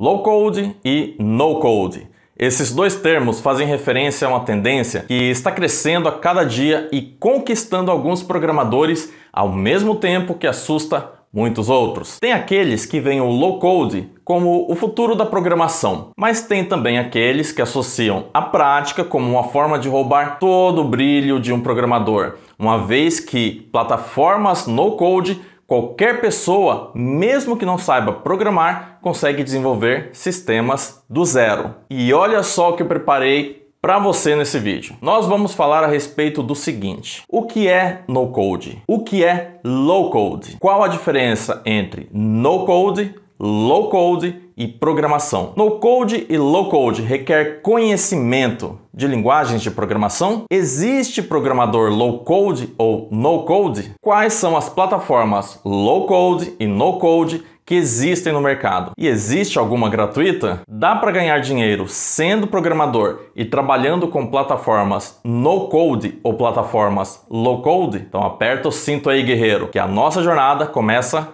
Low Code e No Code. Esses dois termos fazem referência a uma tendência que está crescendo a cada dia e conquistando alguns programadores ao mesmo tempo que assusta muitos outros. Tem aqueles que veem o low code como o futuro da programação, mas tem também aqueles que associam a prática como uma forma de roubar todo o brilho de um programador, uma vez que plataformas no code Qualquer pessoa, mesmo que não saiba programar, consegue desenvolver sistemas do zero. E olha só o que eu preparei para você nesse vídeo. Nós vamos falar a respeito do seguinte: o que é no code? O que é low code? Qual a diferença entre no code low code e programação. No code e low code requer conhecimento de linguagens de programação? Existe programador low code ou no code? Quais são as plataformas low code e no code que existem no mercado. E existe alguma gratuita? Dá para ganhar dinheiro sendo programador e trabalhando com plataformas no code ou plataformas low code? Então aperta o cinto aí, guerreiro, que a nossa jornada começa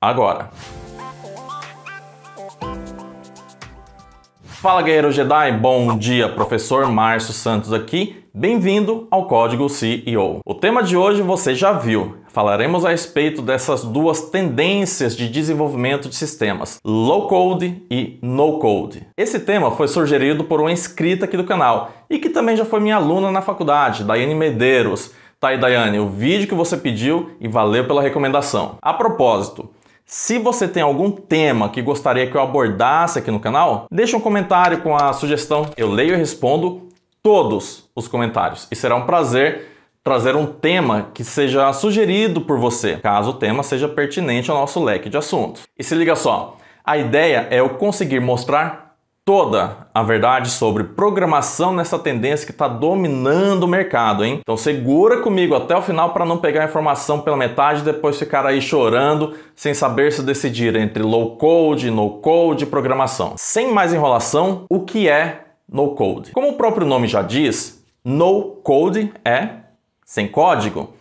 agora. Fala guerreiro Jedi, bom dia, professor Márcio Santos aqui. Bem-vindo ao Código CEO. O tema de hoje você já viu. Falaremos a respeito dessas duas tendências de desenvolvimento de sistemas, low code e no code. Esse tema foi sugerido por uma inscrita aqui do canal e que também já foi minha aluna na faculdade, Daiane Medeiros. Tá aí, Daiane, o vídeo que você pediu e valeu pela recomendação. A propósito, se você tem algum tema que gostaria que eu abordasse aqui no canal, deixa um comentário com a sugestão. Eu leio e respondo todos os comentários e será um prazer trazer um tema que seja sugerido por você, caso o tema seja pertinente ao nosso leque de assuntos. E se liga só, a ideia é eu conseguir mostrar toda a verdade sobre programação nessa tendência que está dominando o mercado, hein? Então segura comigo até o final para não pegar a informação pela metade e depois ficar aí chorando sem saber se decidir entre low code, no code e programação. Sem mais enrolação, o que é no code? Como o próprio nome já diz, no code é sem código.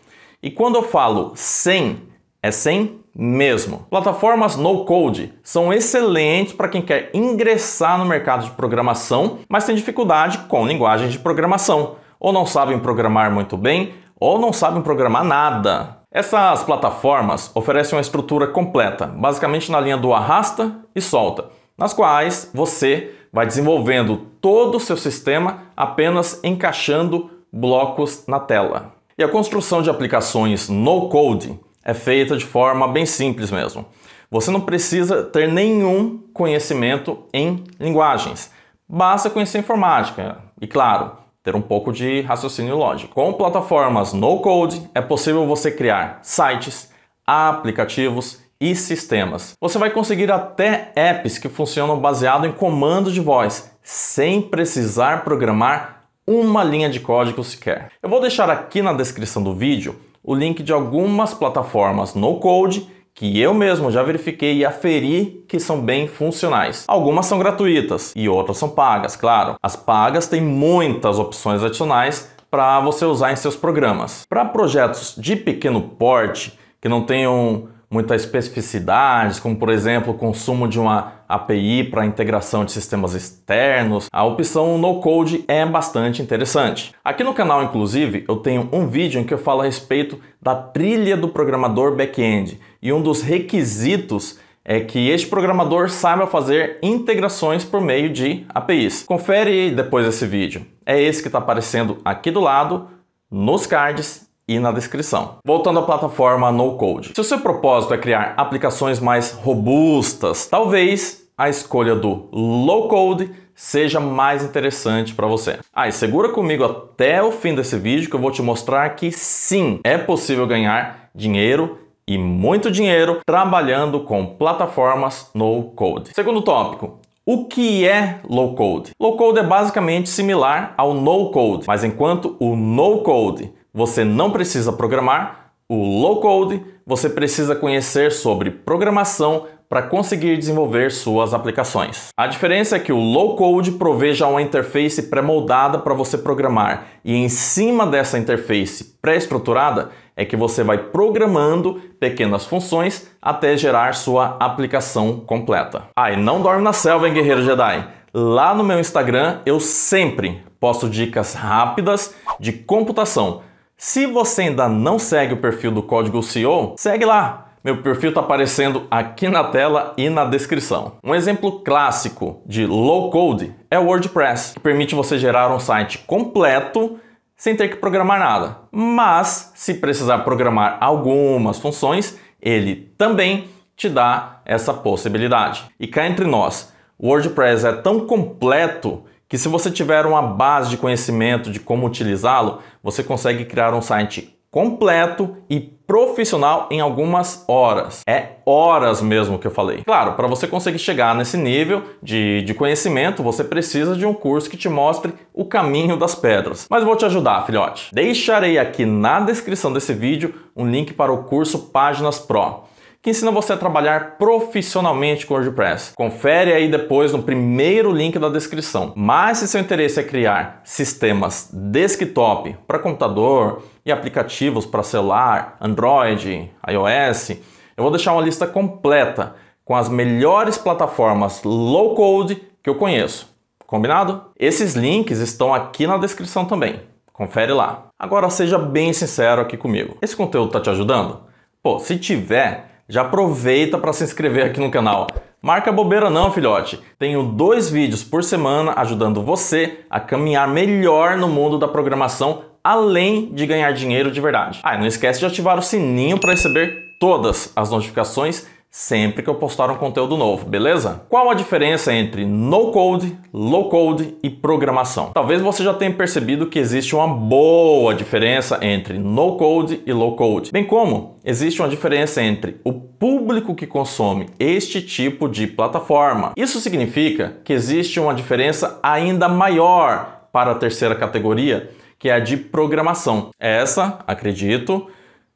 E quando eu falo sem, é sem mesmo. Plataformas no code são excelentes para quem quer ingressar no mercado de programação, mas tem dificuldade com linguagens de programação, ou não sabem programar muito bem, ou não sabem programar nada. Essas plataformas oferecem uma estrutura completa, basicamente na linha do arrasta e solta, nas quais você vai desenvolvendo todo o seu sistema apenas encaixando blocos na tela. E a construção de aplicações no code é feita de forma bem simples mesmo. Você não precisa ter nenhum conhecimento em linguagens. Basta conhecer informática e, claro, ter um pouco de raciocínio lógico. Com plataformas no code, é possível você criar sites, aplicativos e sistemas. Você vai conseguir até apps que funcionam baseado em comando de voz, sem precisar programar uma linha de código sequer. Eu vou deixar aqui na descrição do vídeo o link de algumas plataformas no code que eu mesmo já verifiquei e aferi que são bem funcionais. Algumas são gratuitas e outras são pagas, claro. As pagas têm muitas opções adicionais para você usar em seus programas. Para projetos de pequeno porte que não tenham muitas especificidades, como por exemplo o consumo de uma API para integração de sistemas externos, a opção no-code é bastante interessante. Aqui no canal, inclusive, eu tenho um vídeo em que eu falo a respeito da trilha do programador back-end e um dos requisitos é que este programador saiba fazer integrações por meio de APIs. Confere depois esse vídeo. É esse que está aparecendo aqui do lado, nos cards e na descrição. Voltando à plataforma No Code. Se o seu propósito é criar aplicações mais robustas, talvez a escolha do Low Code seja mais interessante para você. Ah, segura comigo até o fim desse vídeo que eu vou te mostrar que sim, é possível ganhar dinheiro e muito dinheiro trabalhando com plataformas no code. Segundo tópico, o que é low code? Low code é basicamente similar ao no code, mas enquanto o no code você não precisa programar, o low code você precisa conhecer sobre programação para conseguir desenvolver suas aplicações. A diferença é que o low code proveja uma interface pré-moldada para você programar, e em cima dessa interface pré-estruturada é que você vai programando pequenas funções até gerar sua aplicação completa. Ah, e não dorme na selva, hein, guerreiro Jedi? Lá no meu Instagram eu sempre posto dicas rápidas de computação se você ainda não segue o perfil do Código CEO, segue lá. Meu perfil está aparecendo aqui na tela e na descrição. Um exemplo clássico de low code é o WordPress, que permite você gerar um site completo sem ter que programar nada. Mas se precisar programar algumas funções, ele também te dá essa possibilidade. E cá entre nós, o WordPress é tão completo que se você tiver uma base de conhecimento de como utilizá-lo, você consegue criar um site completo e profissional em algumas horas. É horas mesmo que eu falei. Claro, para você conseguir chegar nesse nível de, de conhecimento, você precisa de um curso que te mostre o caminho das pedras. Mas vou te ajudar, filhote. Deixarei aqui na descrição desse vídeo um link para o curso Páginas Pro que ensina você a trabalhar profissionalmente com WordPress. Confere aí depois no primeiro link da descrição. Mas se seu interesse é criar sistemas desktop para computador e aplicativos para celular, Android, iOS, eu vou deixar uma lista completa com as melhores plataformas low code que eu conheço. Combinado? Esses links estão aqui na descrição também. Confere lá. Agora seja bem sincero aqui comigo. Esse conteúdo está te ajudando? Pô, se tiver, já aproveita para se inscrever aqui no canal. Marca bobeira não, filhote. Tenho dois vídeos por semana ajudando você a caminhar melhor no mundo da programação, além de ganhar dinheiro de verdade. Ah, e não esquece de ativar o sininho para receber todas as notificações sempre que eu postar um conteúdo novo, beleza? Qual a diferença entre no-code, low-code e programação? Talvez você já tenha percebido que existe uma boa diferença entre no-code e low-code, bem como existe uma diferença entre o público que consome este tipo de plataforma. Isso significa que existe uma diferença ainda maior para a terceira categoria, que é a de programação. Essa, acredito,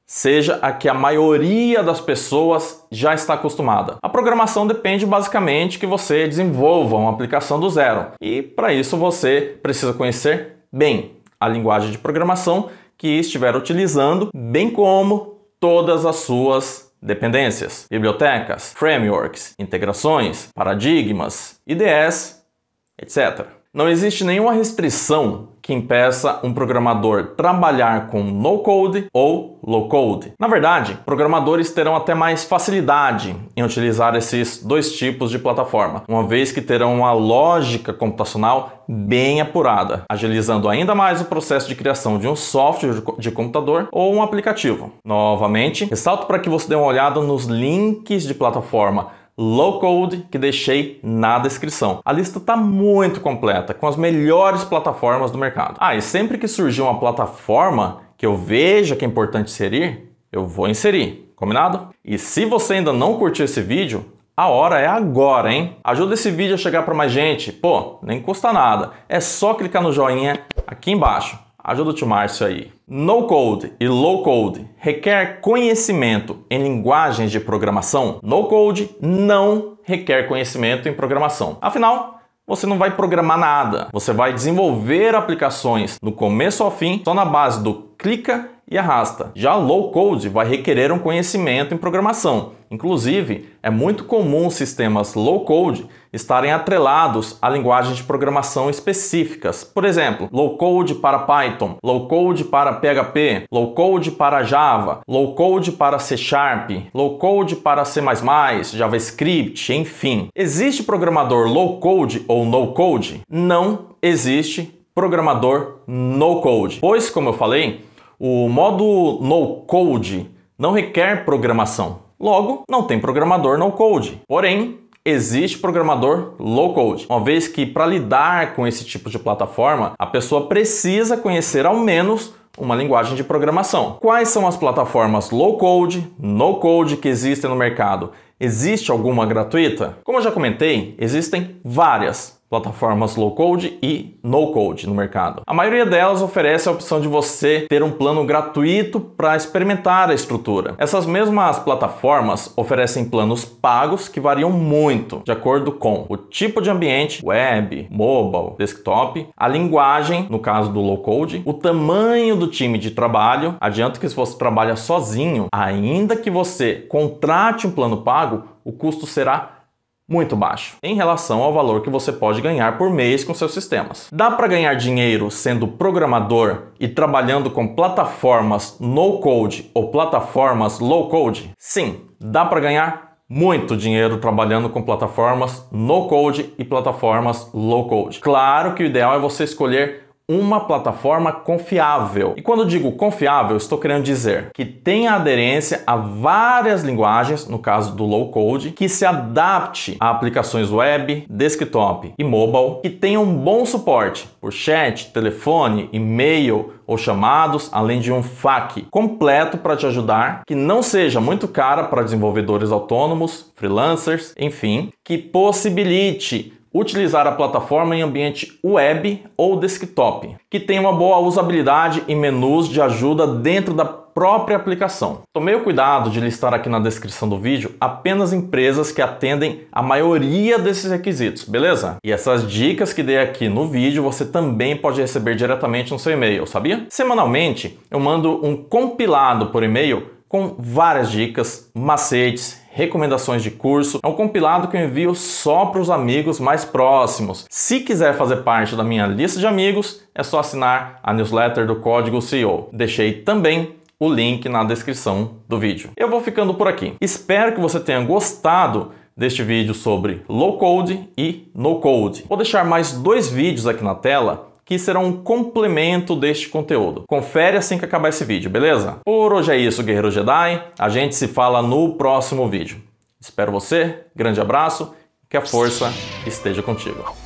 seja a que a maioria das pessoas já está acostumada. A programação depende basicamente que você desenvolva uma aplicação do zero. E para isso você precisa conhecer bem a linguagem de programação que estiver utilizando, bem como todas as suas dependências, bibliotecas, frameworks, integrações, paradigmas, IDEs, etc. Não existe nenhuma restrição que impeça um programador trabalhar com no-code ou low-code. Na verdade, programadores terão até mais facilidade em utilizar esses dois tipos de plataforma, uma vez que terão uma lógica computacional bem apurada, agilizando ainda mais o processo de criação de um software de computador ou um aplicativo. Novamente, ressalto para que você dê uma olhada nos links de plataforma low code que deixei na descrição. A lista está muito completa com as melhores plataformas do mercado. Ah, e sempre que surgir uma plataforma que eu veja que é importante inserir, eu vou inserir, combinado? E se você ainda não curtiu esse vídeo, a hora é agora, hein? Ajuda esse vídeo a chegar para mais gente. Pô, nem custa nada. É só clicar no joinha aqui embaixo. Ajuda o tio Márcio aí. No code e low code requer conhecimento em linguagens de programação. No code não requer conhecimento em programação. Afinal, você não vai programar nada. Você vai desenvolver aplicações do começo ao fim só na base do clica e arrasta. Já low code vai requerer um conhecimento em programação. Inclusive, é muito comum sistemas low code estarem atrelados a linguagens de programação específicas. Por exemplo, low code para Python, low code para PHP, low code para Java, low code para C Sharp, low code para C++, JavaScript, enfim. Existe programador low code ou no code? Não existe programador no code, pois como eu falei, o modo no-code não requer programação. Logo, não tem programador no-code. Porém, existe programador low-code, uma vez que para lidar com esse tipo de plataforma, a pessoa precisa conhecer ao menos uma linguagem de programação. Quais são as plataformas low-code, no-code que existem no mercado? Existe alguma gratuita? Como eu já comentei, existem várias plataformas low code e no code no mercado. A maioria delas oferece a opção de você ter um plano gratuito para experimentar a estrutura. Essas mesmas plataformas oferecem planos pagos que variam muito de acordo com o tipo de ambiente, web, mobile, desktop, a linguagem, no caso do low code, o tamanho do time de trabalho. Adianto que se você trabalha sozinho, ainda que você contrate um plano pago, o custo será muito baixo em relação ao valor que você pode ganhar por mês com seus sistemas. Dá para ganhar dinheiro sendo programador e trabalhando com plataformas no code ou plataformas low code? Sim, dá para ganhar muito dinheiro trabalhando com plataformas no code e plataformas low code. Claro que o ideal é você escolher uma plataforma confiável. E quando digo confiável, estou querendo dizer que tem aderência a várias linguagens, no caso do low code, que se adapte a aplicações web, desktop e mobile, que tenha um bom suporte por chat, telefone, e-mail ou chamados, além de um FAQ completo para te ajudar, que não seja muito cara para desenvolvedores autônomos, freelancers, enfim, que possibilite utilizar a plataforma em ambiente web ou desktop, que tem uma boa usabilidade e menus de ajuda dentro da própria aplicação. Tomei o cuidado de listar aqui na descrição do vídeo apenas empresas que atendem a maioria desses requisitos, beleza? E essas dicas que dei aqui no vídeo você também pode receber diretamente no seu e-mail, sabia? Semanalmente eu mando um compilado por e-mail com várias dicas, macetes, recomendações de curso. É um compilado que eu envio só para os amigos mais próximos. Se quiser fazer parte da minha lista de amigos, é só assinar a newsletter do Código CEO. Deixei também o link na descrição do vídeo. Eu vou ficando por aqui. Espero que você tenha gostado deste vídeo sobre low code e no code. Vou deixar mais dois vídeos aqui na tela que serão um complemento deste conteúdo. Confere assim que acabar esse vídeo, beleza? Por hoje é isso, Guerreiro Jedi. A gente se fala no próximo vídeo. Espero você, grande abraço, que a força esteja contigo.